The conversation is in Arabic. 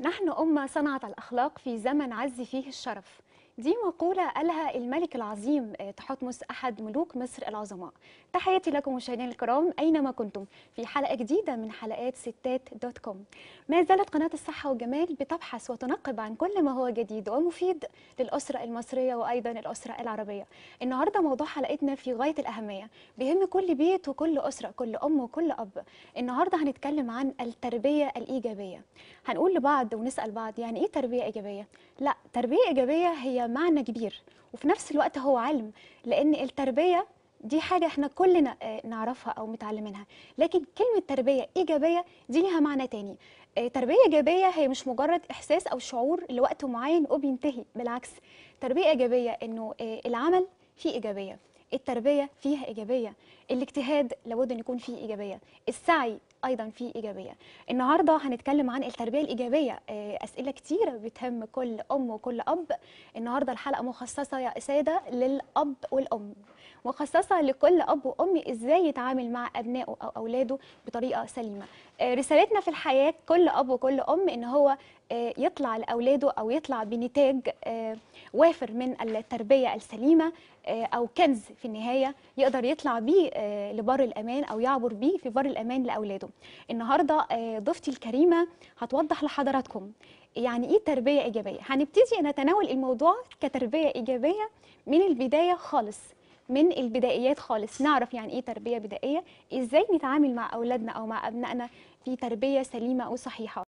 نحن أمة صنعت الأخلاق في زمن عز فيه الشرف دي مقولة قالها الملك العظيم آه، تحتمس أحد ملوك مصر العظماء تحياتي لكم مشاهدينا الكرام أينما كنتم في حلقة جديدة من حلقات ستات دوت كوم ما زالت قناة الصحة والجمال بتبحث وتنقب عن كل ما هو جديد ومفيد للأسرة المصرية وأيضا الأسرة العربية النهاردة موضوع حلقتنا في غاية الأهمية بيهم كل بيت وكل أسرة كل أم وكل أب النهاردة هنتكلم عن التربية الإيجابية هنقول لبعض ونسأل بعض يعني إيه تربية إيجابية؟ لا تربية إيجابية هي معنى كبير وفي نفس الوقت هو علم لان التربيه دي حاجة احنا كلنا آه، نعرفها او متعلمينها لكن كلمة تربية ايجابية دي ليها معنى تاني آه، تربية ايجابية هي مش مجرد احساس او شعور لوقت معين وبينتهي بالعكس تربية ايجابية انه آه، العمل فيه ايجابية التربيه فيها ايجابيه الاجتهاد لابد ان يكون فيه ايجابيه السعي ايضا فيه ايجابيه النهارده هنتكلم عن التربيه الايجابيه آه، اسئله كتيره بتهم كل ام وكل اب النهارده الحلقه مخصصه يا ساده للاب والام مخصصه لكل اب وام ازاي يتعامل مع ابنائه او اولاده بطريقه سليمه آه، رسالتنا في الحياه كل اب وكل ام ان هو آه، يطلع لاولاده او يطلع بنتاج وافر من التربيه السليمه او كنز في النهايه يقدر يطلع بيه آه، لبر الامان او يعبر بيه في بر الامان لاولاده النهارده آه، ضيفتي الكريمه هتوضح لحضراتكم يعني ايه تربيه ايجابيه هنبتدي نتناول الموضوع كتربيه ايجابيه من البدايه خالص من البدائيات خالص نعرف يعني ايه تربيه بدائيه ازاي نتعامل مع اولادنا او مع ابنائنا في تربيه سليمه وصحيحه